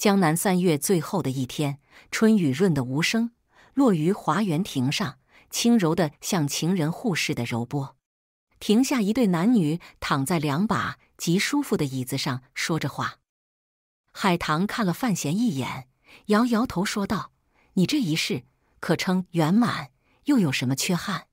江南三月最后的一天，春雨润得无声，落于华园亭上，轻柔的像情人护士的柔波。亭下一对男女躺在两把极舒服的椅子上说着话。海棠看了范闲一眼，摇摇头说道：“你这一世可称圆满，又有什么缺憾？”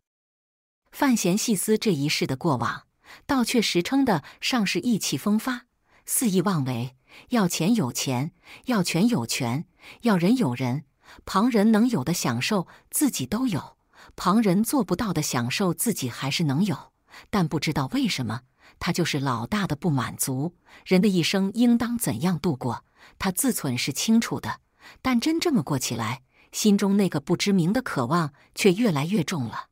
范闲细思这一世的过往，倒确实称得上是意气风发，肆意妄为。要钱有钱，要权有权，要人有人。旁人能有的享受，自己都有；旁人做不到的享受，自己还是能有。但不知道为什么，他就是老大的不满足。人的一生应当怎样度过？他自忖是清楚的，但真这么过起来，心中那个不知名的渴望却越来越重了。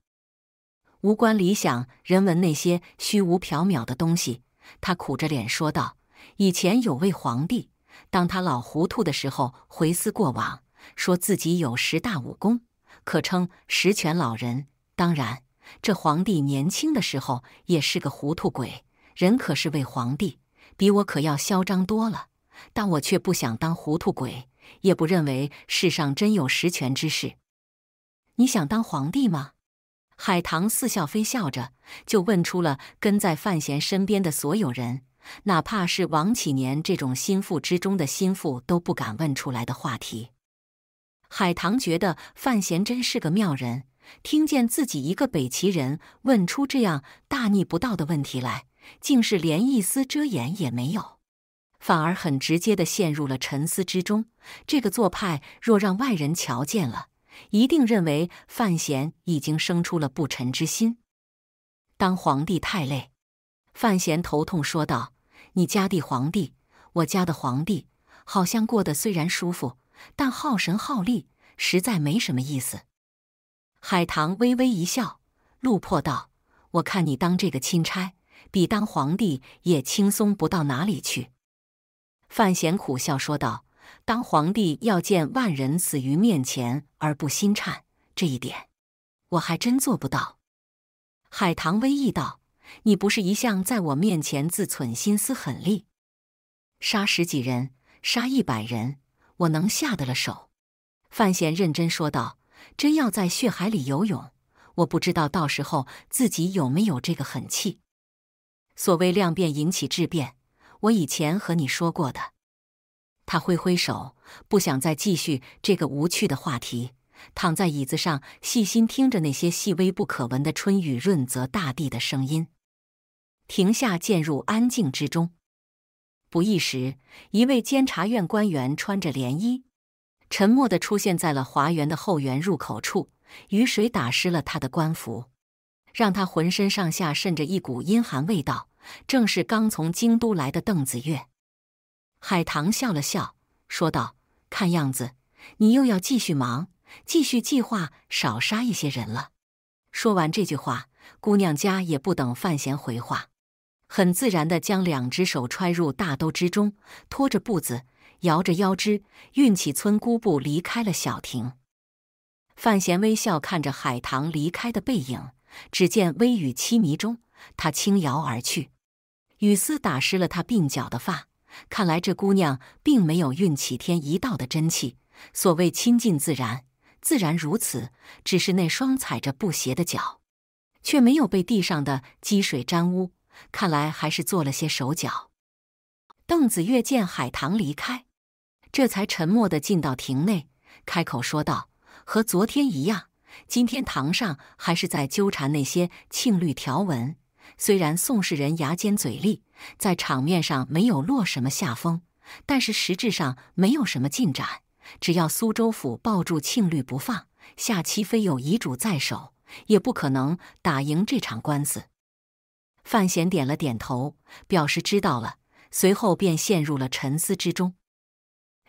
无关理想、人文那些虚无缥缈的东西，他苦着脸说道。以前有位皇帝，当他老糊涂的时候，回思过往，说自己有十大武功，可称十全老人。当然，这皇帝年轻的时候也是个糊涂鬼。人可是位皇帝，比我可要嚣张多了。但我却不想当糊涂鬼，也不认为世上真有十全之事。你想当皇帝吗？海棠似笑非笑着，就问出了跟在范闲身边的所有人。哪怕是王启年这种心腹之中的心腹都不敢问出来的话题，海棠觉得范闲真是个妙人。听见自己一个北齐人问出这样大逆不道的问题来，竟是连一丝遮掩也没有，反而很直接的陷入了沉思之中。这个做派若让外人瞧见了，一定认为范闲已经生出了不臣之心。当皇帝太累，范闲头痛说道。你家的皇帝，我家的皇帝，好像过得虽然舒服，但耗神耗力，实在没什么意思。海棠微微一笑，陆破道：“我看你当这个钦差，比当皇帝也轻松不到哪里去。”范闲苦笑说道：“当皇帝要见万人死于面前而不心颤，这一点我还真做不到。”海棠微意道。你不是一向在我面前自忖心思狠厉，杀十几人，杀一百人，我能下得了手？范闲认真说道：“真要在血海里游泳，我不知道到时候自己有没有这个狠气。”所谓量变引起质变，我以前和你说过的。他挥挥手，不想再继续这个无趣的话题，躺在椅子上，细心听着那些细微不可闻的春雨润泽大地的声音。停下，渐入安静之中。不一时，一位监察院官员穿着连衣，沉默的出现在了华园的后园入口处。雨水打湿了他的官服，让他浑身上下渗着一股阴寒味道。正是刚从京都来的邓子越。海棠笑了笑，说道：“看样子，你又要继续忙，继续计划少杀一些人了。”说完这句话，姑娘家也不等范闲回话。很自然地将两只手揣入大兜之中，拖着步子，摇着腰肢，运起村姑步离开了小亭。范闲微笑看着海棠离开的背影，只见微雨凄迷中，他轻摇而去，雨丝打湿了他鬓角的发。看来这姑娘并没有运起天一道的真气。所谓亲近自然，自然如此。只是那双踩着布鞋的脚，却没有被地上的积水沾污。看来还是做了些手脚。邓子越见海棠离开，这才沉默的进到亭内，开口说道：“和昨天一样，今天堂上还是在纠缠那些庆律条文。虽然宋氏人牙尖嘴利，在场面上没有落什么下风，但是实质上没有什么进展。只要苏州府抱住庆律不放，夏七非有遗嘱在手，也不可能打赢这场官司。”范闲点了点头，表示知道了，随后便陷入了沉思之中。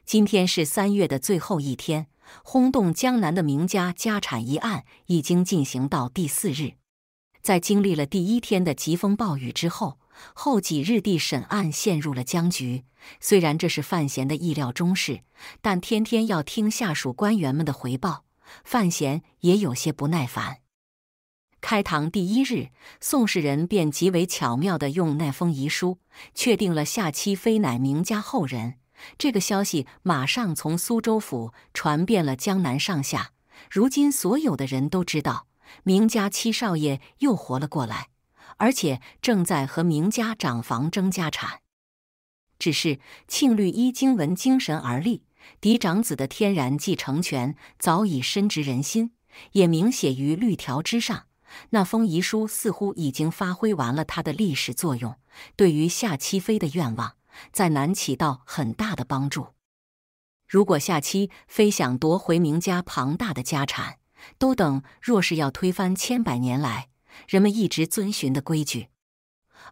今天是三月的最后一天，轰动江南的名家家产一案已经进行到第四日。在经历了第一天的疾风暴雨之后，后几日的审案陷入了僵局。虽然这是范闲的意料中事，但天天要听下属官员们的回报，范闲也有些不耐烦。开堂第一日，宋氏人便极为巧妙地用那封遗书确定了夏七非乃明家后人。这个消息马上从苏州府传遍了江南上下。如今所有的人都知道，明家七少爷又活了过来，而且正在和明家长房争家产。只是庆律依经文精神而立，嫡长子的天然继承权早已深植人心，也明写于律条之上。那封遗书似乎已经发挥完了它的历史作用，对于夏七妃的愿望，再难起到很大的帮助。如果夏七非想夺回明家庞大的家产，都等若是要推翻千百年来人们一直遵循的规矩，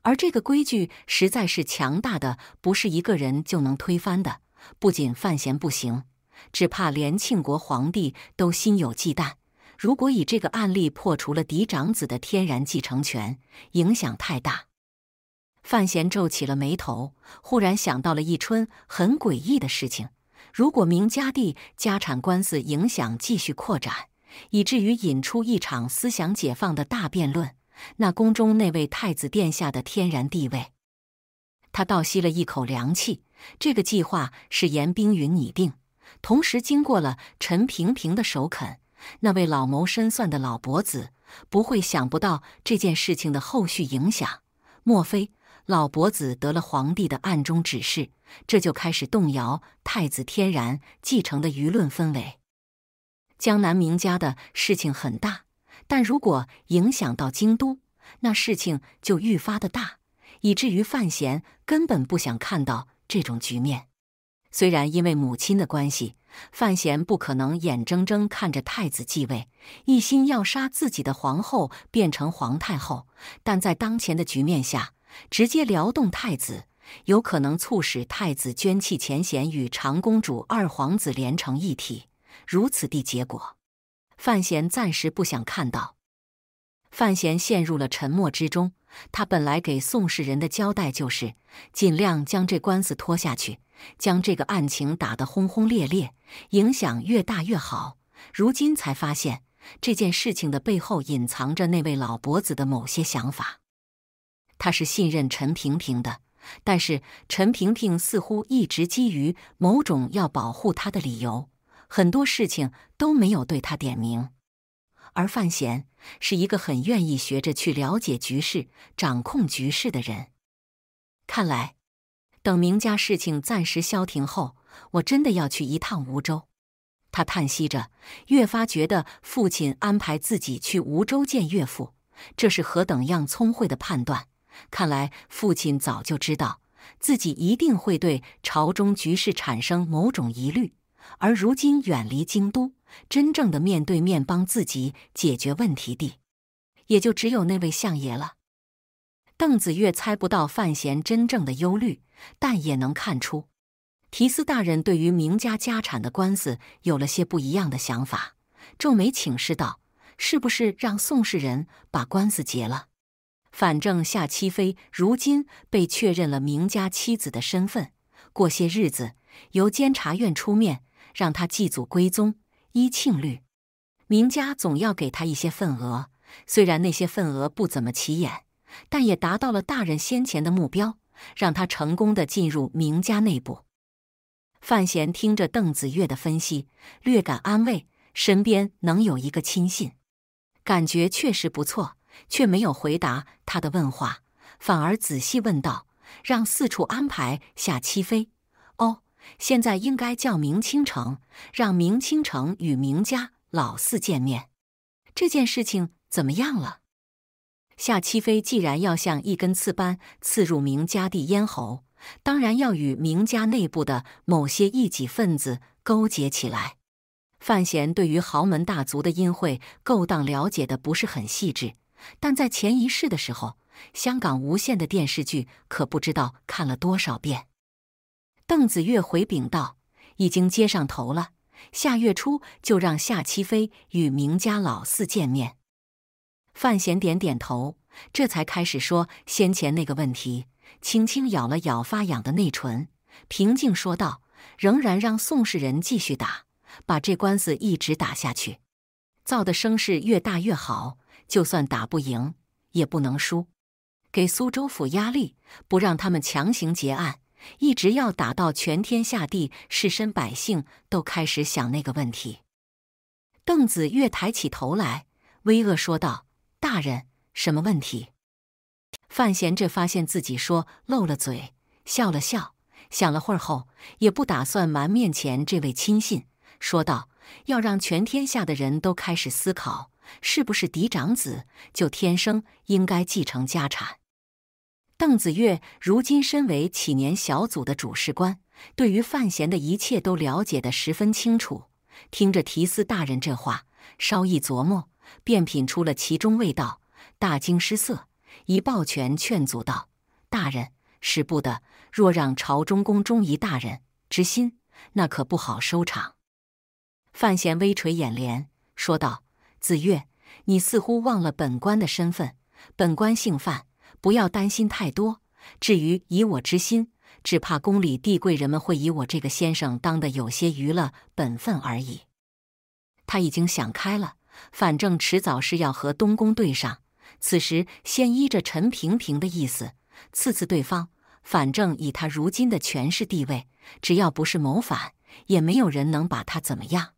而这个规矩实在是强大的，不是一个人就能推翻的。不仅范闲不行，只怕连庆国皇帝都心有忌惮。如果以这个案例破除了嫡长子的天然继承权，影响太大。范闲皱起了眉头，忽然想到了一春很诡异的事情。如果明家地家产官司影响继续扩展，以至于引出一场思想解放的大辩论，那宫中那位太子殿下的天然地位，他倒吸了一口凉气。这个计划是严冰云拟定，同时经过了陈萍萍的首肯。那位老谋深算的老伯子不会想不到这件事情的后续影响。莫非老伯子得了皇帝的暗中指示，这就开始动摇太子天然继承的舆论氛围？江南明家的事情很大，但如果影响到京都，那事情就愈发的大，以至于范闲根本不想看到这种局面。虽然因为母亲的关系。范闲不可能眼睁睁看着太子继位，一心要杀自己的皇后变成皇太后。但在当前的局面下，直接撩动太子，有可能促使太子捐弃前嫌，与长公主、二皇子连成一体。如此的结果，范闲暂时不想看到。范闲陷入了沉默之中。他本来给宋氏人的交代就是，尽量将这官司拖下去。将这个案情打得轰轰烈烈，影响越大越好。如今才发现，这件事情的背后隐藏着那位老伯子的某些想法。他是信任陈平平的，但是陈平平似乎一直基于某种要保护他的理由，很多事情都没有对他点名。而范闲是一个很愿意学着去了解局势、掌控局势的人。看来。等明家事情暂时消停后，我真的要去一趟梧州。他叹息着，越发觉得父亲安排自己去梧州见岳父，这是何等样聪慧的判断！看来父亲早就知道自己一定会对朝中局势产生某种疑虑，而如今远离京都，真正的面对面帮自己解决问题的，也就只有那位相爷了。邓子越猜不到范闲真正的忧虑，但也能看出，提斯大人对于明家家产的官司有了些不一样的想法。皱眉请示道：“是不是让宋氏人把官司结了？反正夏七妃如今被确认了明家妻子的身份，过些日子由监察院出面让他祭祖归宗，依庆律，明家总要给他一些份额。虽然那些份额不怎么起眼。”但也达到了大人先前的目标，让他成功的进入明家内部。范闲听着邓子越的分析，略感安慰，身边能有一个亲信，感觉确实不错，却没有回答他的问话，反而仔细问道：“让四处安排下七妃，哦，现在应该叫明清城，让明清城与明家老四见面，这件事情怎么样了？”夏七飞既然要像一根刺般刺入明家地咽喉，当然要与明家内部的某些异己分子勾结起来。范闲对于豪门大族的阴晦勾当了解的不是很细致，但在前一世的时候，香港无线的电视剧可不知道看了多少遍。邓子越回禀道：“已经接上头了，下月初就让夏七飞与明家老四见面。”范闲点点头，这才开始说先前那个问题。轻轻咬了咬发痒的内唇，平静说道：“仍然让宋氏人继续打，把这官司一直打下去，造的声势越大越好。就算打不赢，也不能输，给苏州府压力，不让他们强行结案，一直要打到全天下地士绅百姓都开始想那个问题。”邓子越抬起头来，微恶说道。大人，什么问题？范闲这发现自己说漏了嘴，笑了笑，想了会儿后，也不打算瞒面前这位亲信，说道：“要让全天下的人都开始思考，是不是嫡长子就天生应该继承家产？”邓子越如今身为启年小组的主事官，对于范闲的一切都了解得十分清楚，听着提斯大人这话，稍一琢磨。便品出了其中味道，大惊失色，一抱拳劝阻道：“大人使不得，若让朝中宫中一大人之心，那可不好收场。”范闲微垂眼帘，说道：“子越，你似乎忘了本官的身份。本官姓范，不要担心太多。至于以我之心，只怕宫里地贵人们会以我这个先生当的有些娱了本分而已。”他已经想开了。反正迟早是要和东宫对上，此时先依着陈平平的意思刺刺对方。反正以他如今的权势地位，只要不是谋反，也没有人能把他怎么样。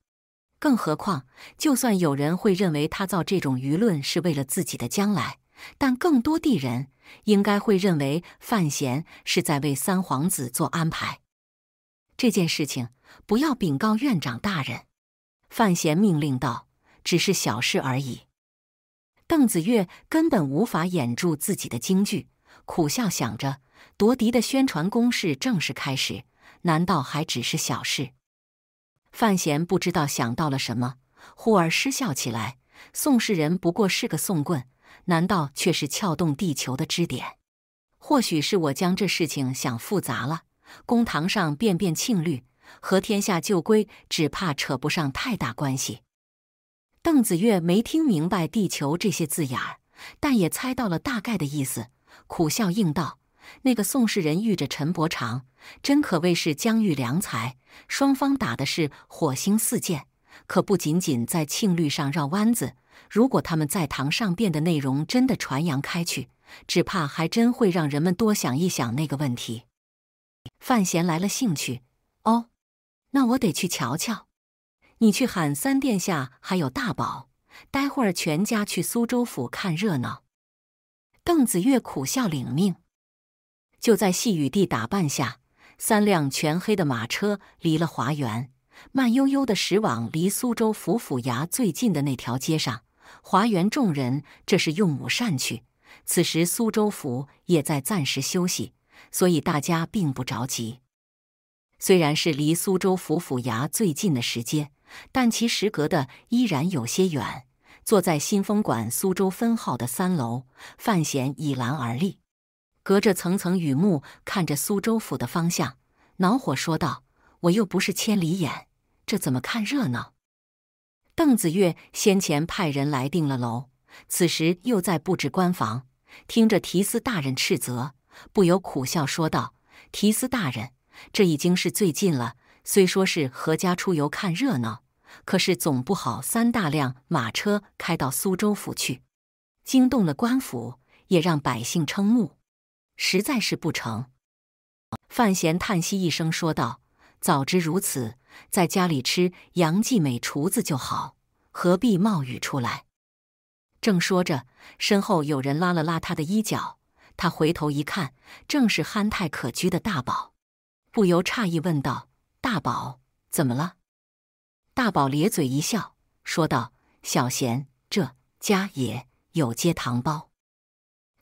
更何况，就算有人会认为他造这种舆论是为了自己的将来，但更多的人应该会认为范闲是在为三皇子做安排。这件事情不要禀告院长大人，范闲命令道。只是小事而已，邓子越根本无法掩住自己的惊惧，苦笑想着：夺嫡的宣传攻势正式开始，难道还只是小事？范闲不知道想到了什么，忽而失笑起来。宋氏人不过是个宋棍，难道却是撬动地球的支点？或许是我将这事情想复杂了。公堂上变变庆律和天下旧规，只怕扯不上太大关系。邓子越没听明白“地球”这些字眼儿，但也猜到了大概的意思，苦笑应道：“那个宋氏人遇着陈伯长，真可谓是将遇良才。双方打的是火星四溅，可不仅仅在庆律上绕弯子。如果他们在堂上辩的内容真的传扬开去，只怕还真会让人们多想一想那个问题。”范闲来了兴趣：“哦，那我得去瞧瞧。”你去喊三殿下，还有大宝，待会儿全家去苏州府看热闹。邓子越苦笑领命。就在细雨地打扮下，三辆全黑的马车离了华园，慢悠悠的驶往离苏州府府衙最近的那条街上。华园众人这是用午膳去，此时苏州府也在暂时休息，所以大家并不着急。虽然是离苏州府府衙最近的时间。但其实隔的依然有些远。坐在新风馆苏州分号的三楼，范闲倚栏而立，隔着层层雨幕看着苏州府的方向，恼火说道：“我又不是千里眼，这怎么看热闹？”邓子越先前派人来定了楼，此时又在布置官房，听着提斯大人斥责，不由苦笑说道：“提斯大人，这已经是最近了。”虽说是合家出游看热闹，可是总不好三大辆马车开到苏州府去，惊动了官府，也让百姓瞠目，实在是不成。范闲叹息一声说道：“早知如此，在家里吃杨继美厨子就好，何必冒雨出来？”正说着，身后有人拉了拉他的衣角，他回头一看，正是憨态可掬的大宝，不由诧异问道。大宝怎么了？大宝咧嘴一笑，说道：“小贤，这家也有接糖包。”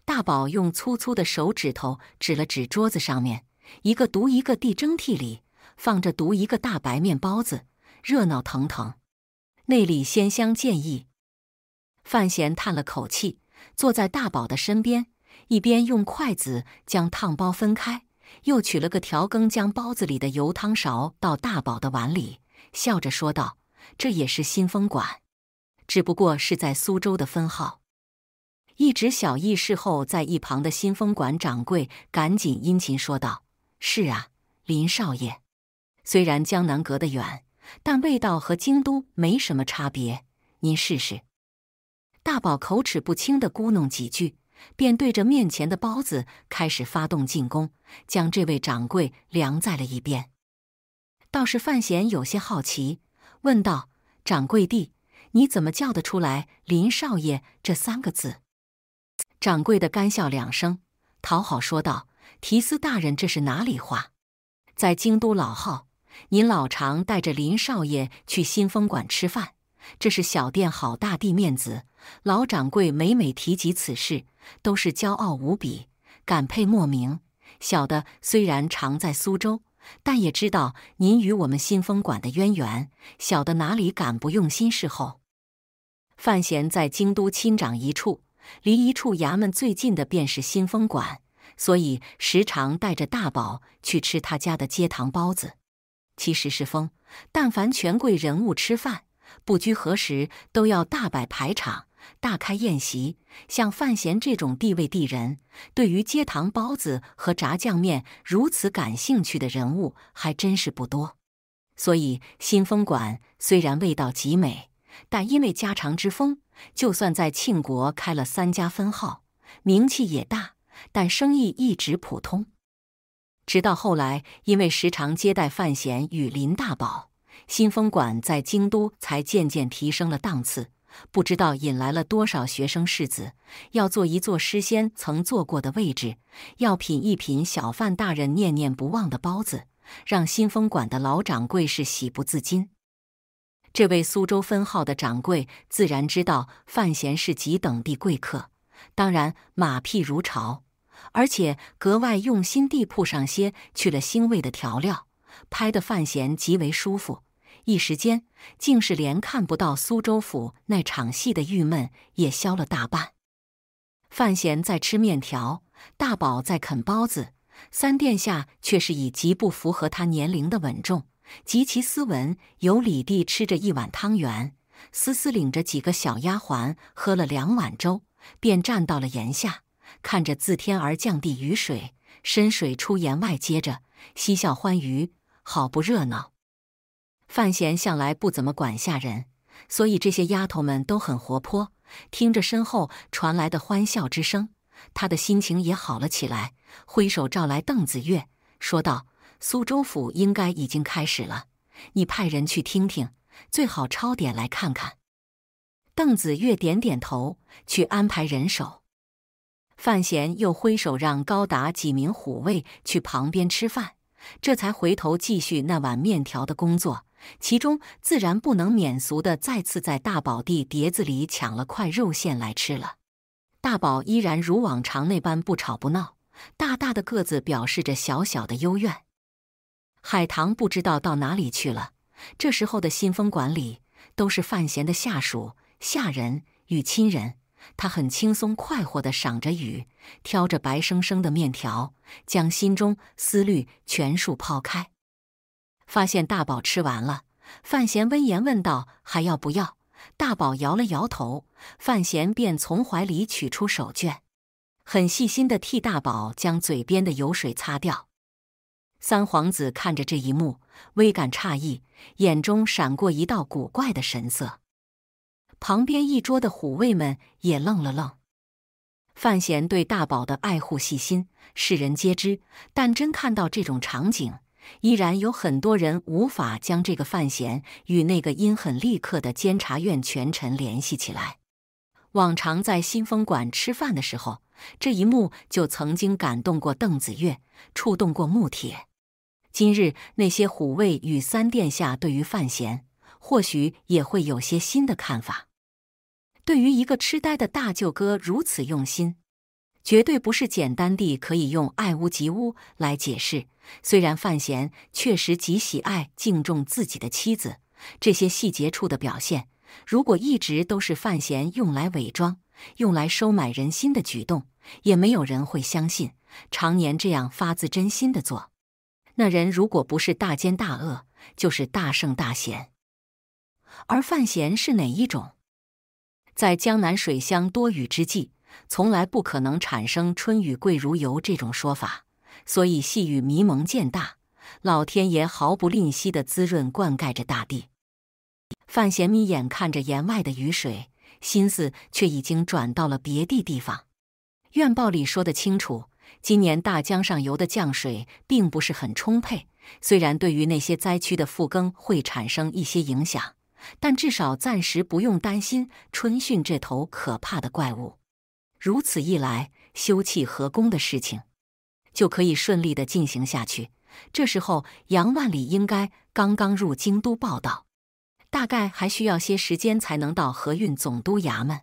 大宝用粗粗的手指头指了指桌子上面，一个独一个地蒸屉里放着独一个大白面包子，热闹腾腾，内里鲜香见意。范闲叹了口气，坐在大宝的身边，一边用筷子将烫包分开。又取了个调羹，将包子里的油汤勺到大宝的碗里，笑着说道：“这也是新风馆，只不过是在苏州的分号。”一直小意事后在一旁的新风馆掌柜赶紧殷勤说道：“是啊，林少爷，虽然江南隔得远，但味道和京都没什么差别，您试试。”大宝口齿不清的咕哝几句。便对着面前的包子开始发动进攻，将这位掌柜晾在了一边。倒是范闲有些好奇，问道：“掌柜的，你怎么叫得出来‘林少爷’这三个字？”掌柜的干笑两声，讨好说道：“提斯大人，这是哪里话？在京都老号，您老常带着林少爷去新风馆吃饭，这是小店好大的面子。”老掌柜每每提及此事，都是骄傲无比，感佩莫名。小的虽然常在苏州，但也知道您与我们新风馆的渊源。小的哪里敢不用心侍候？范闲在京都亲掌一处，离一处衙门最近的便是新风馆，所以时常带着大宝去吃他家的街糖包子。其实是风，但凡权贵人物吃饭，不拘何时，都要大摆排场。大开宴席，像范闲这种地位地人，对于街糖包子和炸酱面如此感兴趣的人物还真是不多。所以新风馆虽然味道极美，但因为家常之风，就算在庆国开了三家分号，名气也大，但生意一直普通。直到后来，因为时常接待范闲与林大宝，新风馆在京都才渐渐提升了档次。不知道引来了多少学生士子，要坐一坐诗仙曾坐过的位置，要品一品小范大人念念不忘的包子，让新风馆的老掌柜是喜不自禁。这位苏州分号的掌柜自然知道范闲是几等地贵客，当然马屁如潮，而且格外用心地铺上些去了腥味的调料，拍得范闲极为舒服。一时间，竟是连看不到苏州府那场戏的郁闷也消了大半。范闲在吃面条，大宝在啃包子，三殿下却是以极不符合他年龄的稳重、极其斯文有礼地吃着一碗汤圆。思思领着几个小丫鬟喝了两碗粥，便站到了檐下，看着自天而降的雨水，深水出檐外，接着嬉笑欢愉，好不热闹。范闲向来不怎么管下人，所以这些丫头们都很活泼。听着身后传来的欢笑之声，他的心情也好了起来。挥手召来邓子越，说道：“苏州府应该已经开始了，你派人去听听，最好抄点来看看。”邓子越点点头，去安排人手。范闲又挥手让高达几名虎卫去旁边吃饭，这才回头继续那碗面条的工作。其中自然不能免俗的，再次在大宝弟碟子里抢了块肉馅来吃了。大宝依然如往常那般不吵不闹，大大的个子表示着小小的幽怨。海棠不知道到哪里去了。这时候的新风馆里都是范闲的下属、下人与亲人，他很轻松快活的赏着雨，挑着白生生的面条，将心中思虑全数抛开。发现大宝吃完了，范闲温言问道：“还要不要？”大宝摇了摇头，范闲便从怀里取出手绢，很细心的替大宝将嘴边的油水擦掉。三皇子看着这一幕，微感诧异，眼中闪过一道古怪的神色。旁边一桌的虎卫们也愣了愣。范闲对大宝的爱护细心，世人皆知，但真看到这种场景。依然有很多人无法将这个范闲与那个阴狠立刻的监察院权臣联系起来。往常在新风馆吃饭的时候，这一幕就曾经感动过邓子越，触动过穆铁。今日那些虎卫与三殿下对于范闲，或许也会有些新的看法。对于一个痴呆的大舅哥如此用心。绝对不是简单地可以用“爱屋及乌”来解释。虽然范闲确实极喜爱、敬重自己的妻子，这些细节处的表现，如果一直都是范闲用来伪装、用来收买人心的举动，也没有人会相信。常年这样发自真心的做，那人如果不是大奸大恶，就是大圣大贤。而范闲是哪一种？在江南水乡多雨之际。从来不可能产生“春雨贵如油”这种说法，所以细雨迷蒙渐大，老天爷毫不吝惜地滋润灌溉着大地。范闲眯眼看着檐外的雨水，心思却已经转到了别地地方。院报里说得清楚，今年大江上游的降水并不是很充沛，虽然对于那些灾区的复耕会产生一些影响，但至少暂时不用担心春汛这头可怕的怪物。如此一来，修葺河工的事情就可以顺利的进行下去。这时候，杨万里应该刚刚入京都报道，大概还需要些时间才能到河运总督衙门。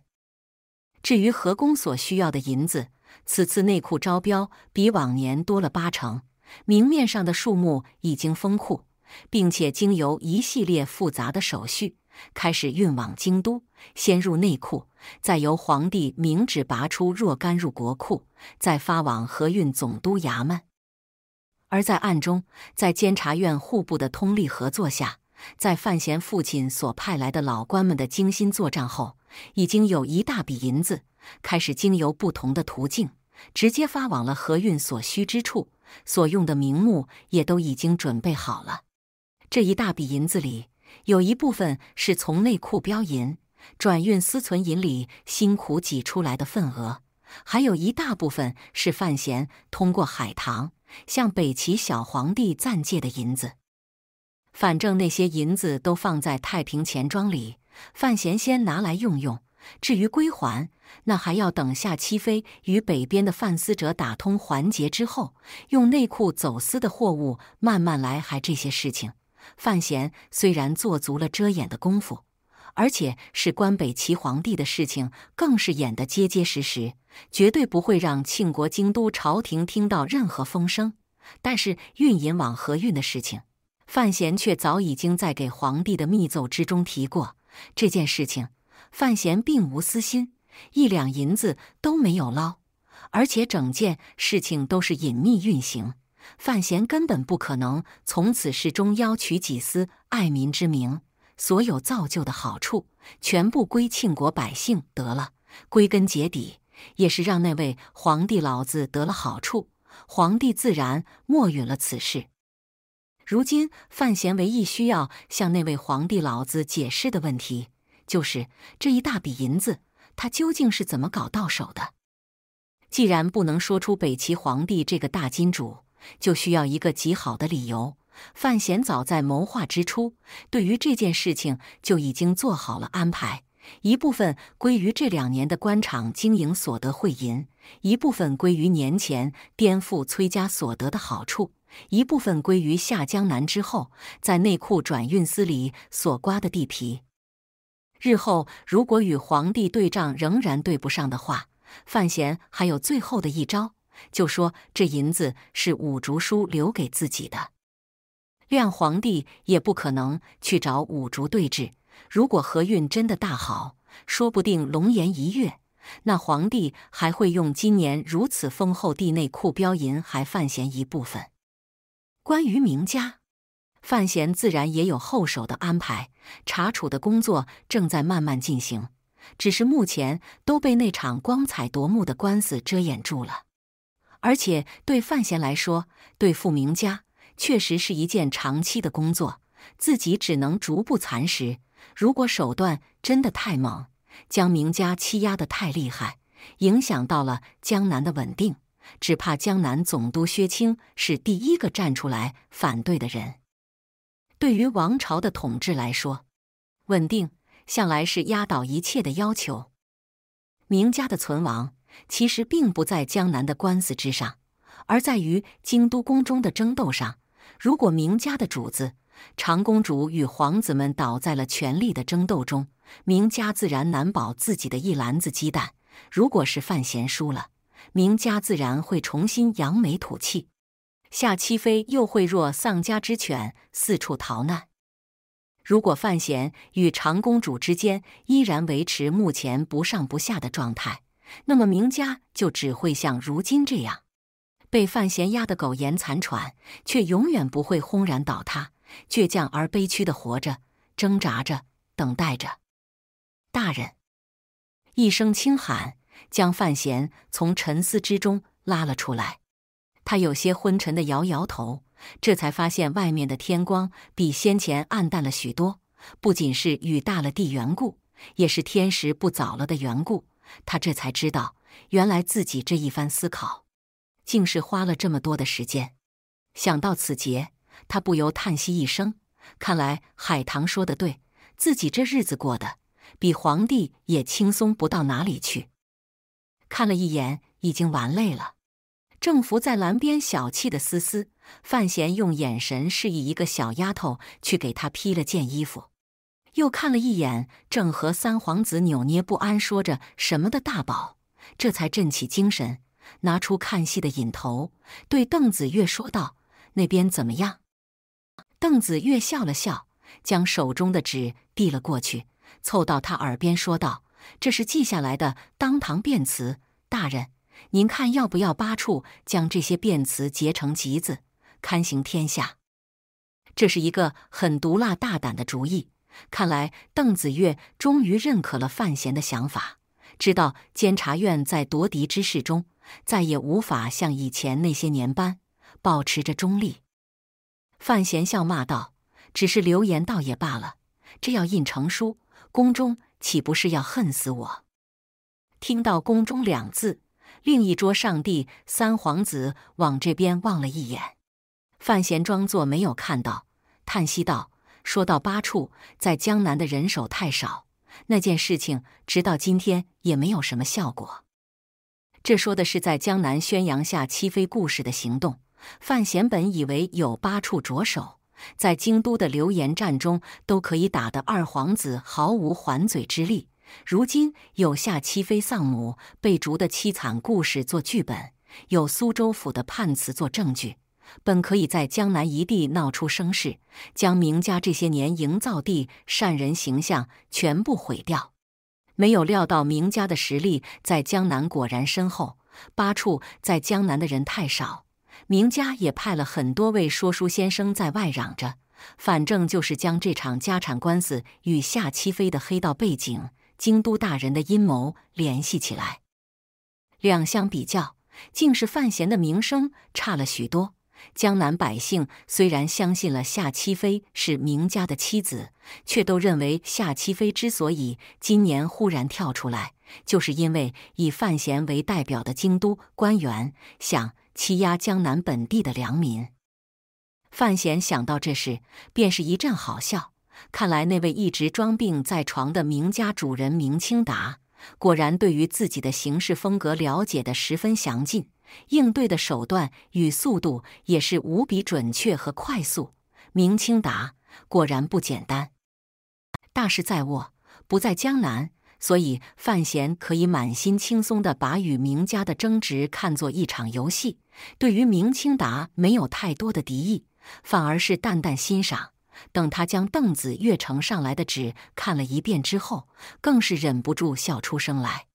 至于河工所需要的银子，此次内库招标比往年多了八成，明面上的数目已经封库，并且经由一系列复杂的手续，开始运往京都，先入内库。再由皇帝明旨拔出若干入国库，再发往河运总督衙门；而在暗中，在监察院、户部的通力合作下，在范闲父亲所派来的老官们的精心作战后，已经有一大笔银子开始经由不同的途径，直接发往了河运所需之处，所用的名目也都已经准备好了。这一大笔银子里，有一部分是从内库标银。转运私存银里辛苦挤出来的份额，还有一大部分是范闲通过海棠向北齐小皇帝暂借的银子。反正那些银子都放在太平钱庄里，范闲先拿来用用。至于归还，那还要等下七飞与北边的范思哲打通环节之后，用内库走私的货物慢慢来还这些事情。范闲虽然做足了遮掩的功夫。而且是关北齐皇帝的事情，更是演得结结实实，绝对不会让庆国京都朝廷听到任何风声。但是运银往河运的事情，范闲却早已经在给皇帝的密奏之中提过这件事情。范闲并无私心，一两银子都没有捞，而且整件事情都是隐秘运行，范闲根本不可能从此事中邀取几丝爱民之名。所有造就的好处，全部归庆国百姓得了。归根结底，也是让那位皇帝老子得了好处。皇帝自然默允了此事。如今，范闲唯一需要向那位皇帝老子解释的问题，就是这一大笔银子，他究竟是怎么搞到手的？既然不能说出北齐皇帝这个大金主，就需要一个极好的理由。范闲早在谋划之初，对于这件事情就已经做好了安排：一部分归于这两年的官场经营所得贿银，一部分归于年前颠覆崔家所得的好处，一部分归于下江南之后在内库转运司里所刮的地皮。日后如果与皇帝对账仍然对不上的话，范闲还有最后的一招，就说这银子是五竹叔留给自己的。愿皇帝也不可能去找五竹对峙。如果何运真的大好，说不定龙颜一跃，那皇帝还会用今年如此丰厚地内库标银还范闲一部分。关于名家，范闲自然也有后手的安排。查处的工作正在慢慢进行，只是目前都被那场光彩夺目的官司遮掩住了。而且对范闲来说，对付名家。确实是一件长期的工作，自己只能逐步蚕食。如果手段真的太猛，将名家欺压得太厉害，影响到了江南的稳定，只怕江南总督薛青是第一个站出来反对的人。对于王朝的统治来说，稳定向来是压倒一切的要求。名家的存亡其实并不在江南的官司之上，而在于京都宫中的争斗上。如果明家的主子长公主与皇子们倒在了权力的争斗中，明家自然难保自己的一篮子鸡蛋。如果是范闲输了，明家自然会重新扬眉吐气，夏七妃又会若丧家之犬四处逃难。如果范闲与长公主之间依然维持目前不上不下的状态，那么明家就只会像如今这样。被范闲压得苟延残喘，却永远不会轰然倒塌，倔强而悲屈的活着，挣扎着，等待着。大人一声轻喊，将范闲从沉思之中拉了出来。他有些昏沉的摇摇头，这才发现外面的天光比先前暗淡了许多。不仅是雨大了的缘故，也是天时不早了的缘故。他这才知道，原来自己这一番思考。竟是花了这么多的时间，想到此节，他不由叹息一声。看来海棠说的对，自己这日子过得比皇帝也轻松不到哪里去。看了一眼已经玩累了，正伏在栏边小憩的思思，范闲用眼神示意一个小丫头去给她披了件衣服，又看了一眼正和三皇子扭捏不安说着什么的大宝，这才振起精神。拿出看戏的引头，对邓子越说道：“那边怎么样？”邓子越笑了笑，将手中的纸递了过去，凑到他耳边说道：“这是记下来的当堂辩词，大人您看要不要八处将这些辩词结成集子，刊行天下？”这是一个很毒辣大胆的主意。看来邓子越终于认可了范闲的想法。知道监察院在夺嫡之事中再也无法像以前那些年般保持着中立，范闲笑骂道：“只是流言倒也罢了，这要印成书，宫中岂不是要恨死我？”听到“宫中”两字，另一桌上帝三皇子往这边望了一眼，范闲装作没有看到，叹息道：“说到八处在江南的人手太少。”那件事情直到今天也没有什么效果。这说的是在江南宣扬下七妃故事的行动。范闲本以为有八处着手，在京都的流言战中都可以打得二皇子毫无还嘴之力。如今有下七妃丧母被逐的凄惨故事做剧本，有苏州府的判词做证据。本可以在江南一地闹出声势，将明家这些年营造地善人形象全部毁掉。没有料到明家的实力在江南果然深厚，八处在江南的人太少，明家也派了很多位说书先生在外嚷着，反正就是将这场家产官司与夏七飞的黑道背景、京都大人的阴谋联系起来。两相比较，竟是范闲的名声差了许多。江南百姓虽然相信了夏七妃是明家的妻子，却都认为夏七妃之所以今年忽然跳出来，就是因为以范闲为代表的京都官员想欺压江南本地的良民。范闲想到这事，便是一阵好笑。看来那位一直装病在床的明家主人明清达，果然对于自己的行事风格了解得十分详尽。应对的手段与速度也是无比准确和快速。明清达果然不简单，大势在握不在江南，所以范闲可以满心轻松地把与明家的争执看作一场游戏。对于明清达没有太多的敌意，反而是淡淡欣赏。等他将邓子越呈上来的纸看了一遍之后，更是忍不住笑出声来。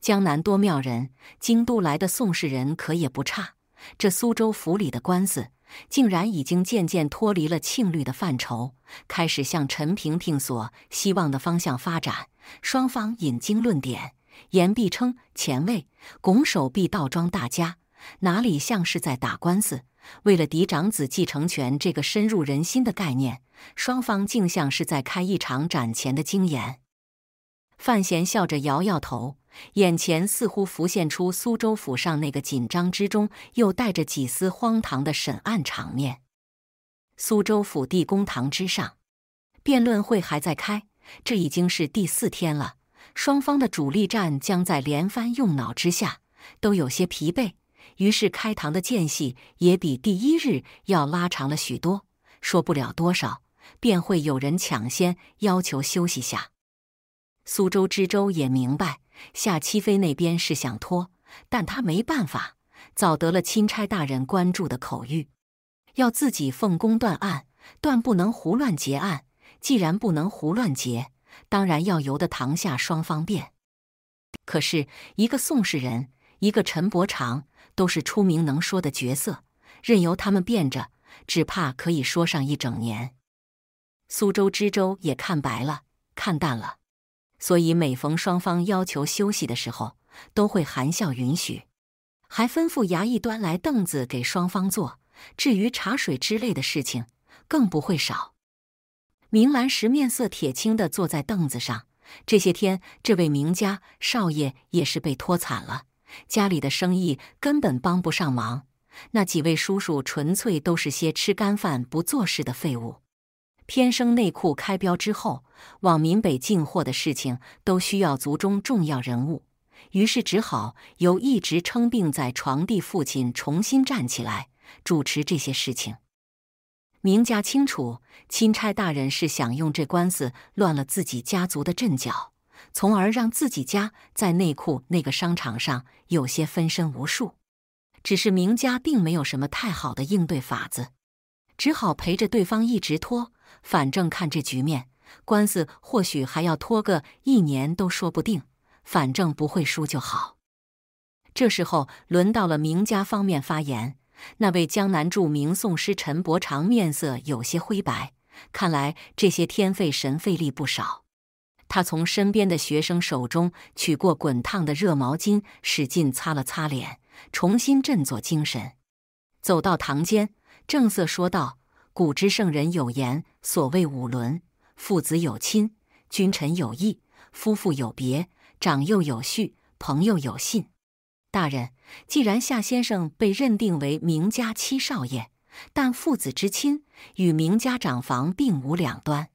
江南多妙人，京都来的宋氏人可也不差。这苏州府里的官司，竟然已经渐渐脱离了庆律的范畴，开始向陈萍萍所希望的方向发展。双方引经论典，言必称前卫，拱手必倒装大家，哪里像是在打官司？为了嫡长子继承权这个深入人心的概念，双方竟像是在开一场展前的经言。范闲笑着摇摇头。眼前似乎浮现出苏州府上那个紧张之中又带着几丝荒唐的审案场面。苏州府地公堂之上，辩论会还在开，这已经是第四天了。双方的主力战将在连番用脑之下都有些疲惫，于是开堂的间隙也比第一日要拉长了许多。说不了多少，便会有人抢先要求休息下。苏州知州也明白。夏七飞那边是想拖，但他没办法，早得了钦差大人关注的口谕，要自己奉公断案，断不能胡乱结案。既然不能胡乱结，当然要由得堂下双方辩。可是，一个宋氏人，一个陈伯常，都是出名能说的角色，任由他们辩着，只怕可以说上一整年。苏州知州也看白了，看淡了。所以每逢双方要求休息的时候，都会含笑允许，还吩咐衙役端来凳子给双方坐。至于茶水之类的事情，更不会少。明兰石面色铁青地坐在凳子上。这些天，这位明家少爷也是被拖惨了，家里的生意根本帮不上忙。那几位叔叔纯粹都是些吃干饭不做事的废物。天生内裤开标之后，往闽北进货的事情都需要族中重要人物，于是只好由一直称病在床的父亲重新站起来主持这些事情。明家清楚，钦差大人是想用这官司乱了自己家族的阵脚，从而让自己家在内库那个商场上有些分身无术。只是明家并没有什么太好的应对法子，只好陪着对方一直拖。反正看这局面，官司或许还要拖个一年都说不定。反正不会输就好。这时候轮到了名家方面发言。那位江南著名宋诗陈伯常面色有些灰白，看来这些天费神费力不少。他从身边的学生手中取过滚烫的热毛巾，使劲擦了擦脸，重新振作精神，走到堂间，正色说道。古之圣人有言：“所谓五伦，父子有亲，君臣有义，夫妇有别，长幼有序，朋友有信。”大人，既然夏先生被认定为明家七少爷，但父子之亲与明家长房并无两端。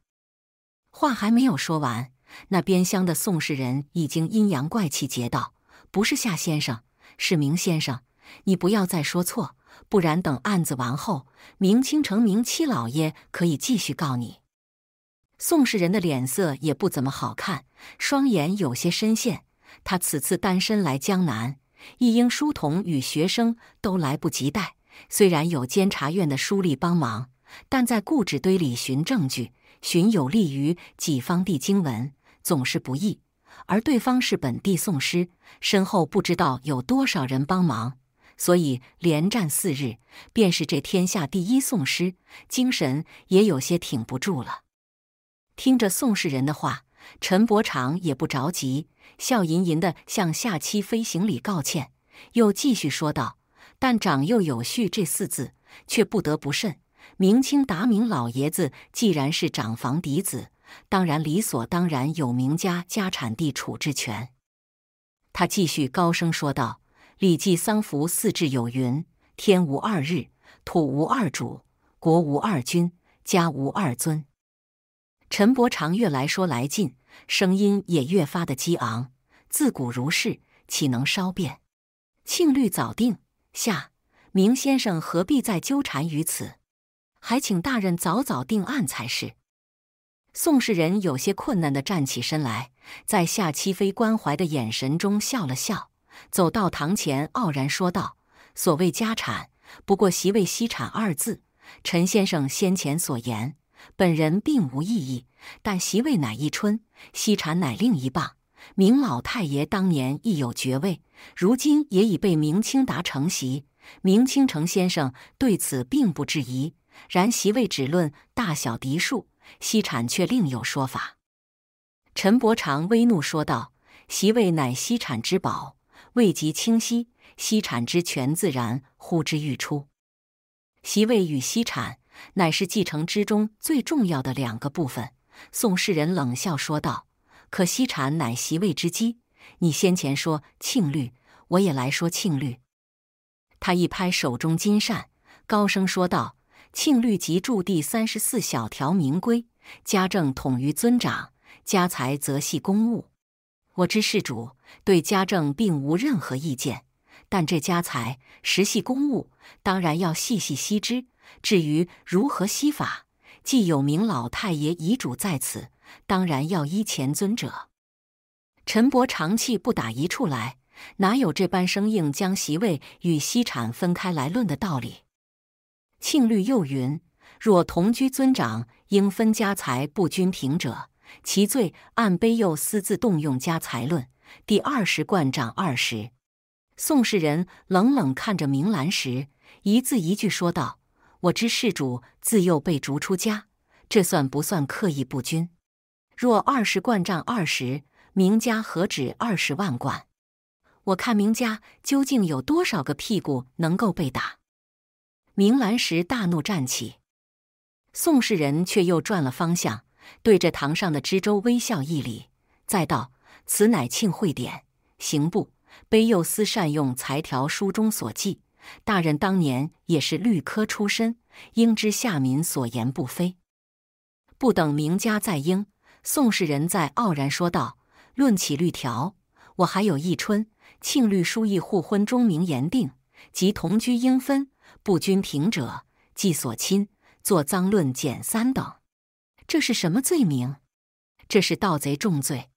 话还没有说完，那边厢的宋氏人已经阴阳怪气截道：“不是夏先生，是明先生，你不要再说错。”不然，等案子完后，明清城明七老爷可以继续告你。宋氏人的脸色也不怎么好看，双眼有些深陷。他此次单身来江南，一应书童与学生都来不及带。虽然有监察院的书吏帮忙，但在故纸堆里寻证据、寻有利于己方地经文，总是不易。而对方是本地宋师，身后不知道有多少人帮忙。所以连战四日，便是这天下第一宋师，精神也有些挺不住了。听着宋世仁的话，陈伯长也不着急，笑吟吟的向夏七飞行礼告歉，又继续说道：“但长幼有序这四字却不得不慎。明清达明老爷子既然是长房嫡子，当然理所当然有名家家产地处置权。”他继续高声说道。《礼记·丧服四至有云：“天无二日，土无二主，国无二君，家无二尊。”陈伯常越来说来劲，声音也越发的激昂。自古如是，岂能稍变？庆律早定，下明先生何必再纠缠于此？还请大人早早定案才是。宋世仁有些困难地站起身来，在夏七妃关怀的眼神中笑了笑。走到堂前，傲然说道：“所谓家产，不过席位、息产二字。陈先生先前所言，本人并无异议。但席位乃一春，息产乃另一棒。明老太爷当年亦有爵位，如今也已被明清达成袭。明清程先生对此并不质疑。然席位只论大小嫡庶，息产却另有说法。”陈伯常微怒说道：“席位乃息产之宝。”位极清晰，溪产之全自然呼之欲出。席位与溪产乃是继承之中最重要的两个部分。宋世仁冷笑说道：“可溪产乃席位之基，你先前说庆律，我也来说庆律。”他一拍手中金扇，高声说道：“庆律即注第三十四小条明规，家政统于尊长，家财则系公务。”我知事主对家政并无任何意见，但这家财实系公务，当然要细细悉之。至于如何析法，既有名老太爷遗嘱在此，当然要依前尊者。陈伯长气不打一处来，哪有这般生硬将席位与息产分开来论的道理？《庆律》又云：若同居尊长应分家财不均平者。其罪按《碑》又私自动用家财论，第二十贯杖二十。宋世人冷冷看着明兰时，一字一句说道：“我知事主自幼被逐出家，这算不算刻意不均？若二十贯杖二十，明家何止二十万贯？我看明家究竟有多少个屁股能够被打？”明兰时大怒，站起。宋世人却又转了方向。对着堂上的知州微笑一礼，再道：“此乃庆会典，刑部卑幼司善用裁条，书中所记。大人当年也是律科出身，应知下民所言不非。”不等名家再应，宋氏人在傲然说道：“论起律条，我还有一春庆律书议，互婚中名言定，即同居应分不均平者，即所亲作赃论减三等。”这是什么罪名？这是盗贼重罪。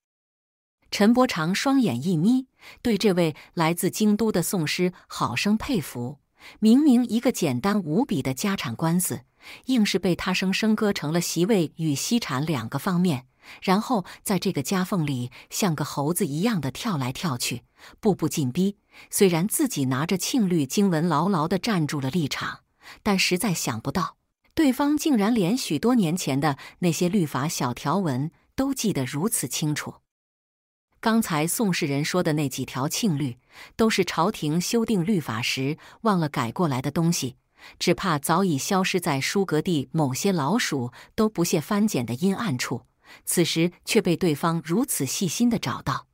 陈伯常双眼一眯，对这位来自京都的宋师好生佩服。明明一个简单无比的家产官司，硬是被他生生割成了席位与息产两个方面，然后在这个夹缝里像个猴子一样的跳来跳去，步步紧逼。虽然自己拿着庆律经文牢牢的站住了立场，但实在想不到。对方竟然连许多年前的那些律法小条文都记得如此清楚。刚才宋世仁说的那几条庆律，都是朝廷修订律法时忘了改过来的东西，只怕早已消失在书阁地某些老鼠都不屑翻检的阴暗处。此时却被对方如此细心的找到，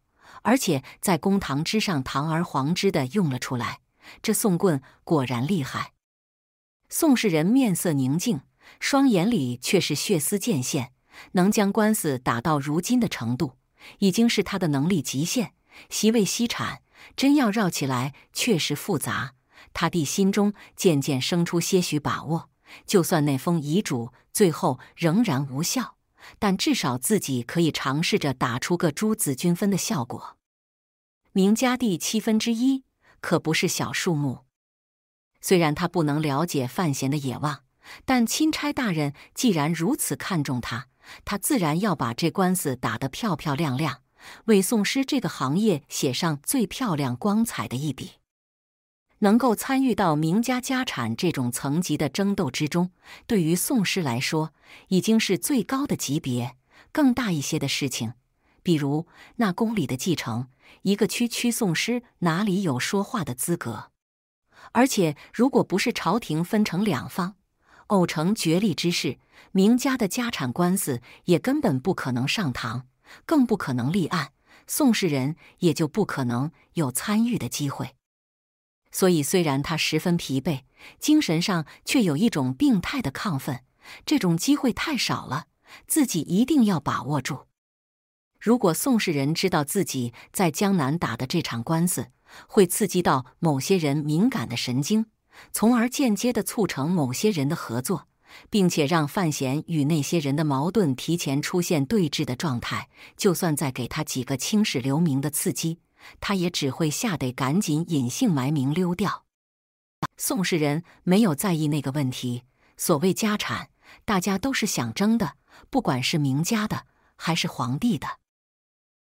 而且在公堂之上堂而皇之地用了出来。这宋棍果然厉害。宋世仁面色宁静，双眼里却是血丝渐现。能将官司打到如今的程度，已经是他的能力极限。席位稀产，真要绕起来，确实复杂。他弟心中渐渐生出些许把握。就算那封遗嘱最后仍然无效，但至少自己可以尝试着打出个诸子均分的效果。明家弟七分之一，可不是小数目。虽然他不能了解范闲的野望，但钦差大人既然如此看重他，他自然要把这官司打得漂漂亮亮，为宋诗这个行业写上最漂亮光彩的一笔。能够参与到名家家产这种层级的争斗之中，对于宋诗来说，已经是最高的级别。更大一些的事情，比如那宫里的继承，一个区区宋诗哪里有说话的资格？而且，如果不是朝廷分成两方，偶成角力之势，明家的家产官司也根本不可能上堂，更不可能立案，宋氏人也就不可能有参与的机会。所以，虽然他十分疲惫，精神上却有一种病态的亢奋。这种机会太少了，自己一定要把握住。如果宋氏人知道自己在江南打的这场官司，会刺激到某些人敏感的神经，从而间接的促成某些人的合作，并且让范闲与那些人的矛盾提前出现对峙的状态。就算再给他几个青史留名的刺激，他也只会吓得赶紧隐姓埋名溜掉。宋氏人没有在意那个问题。所谓家产，大家都是想争的，不管是名家的还是皇帝的。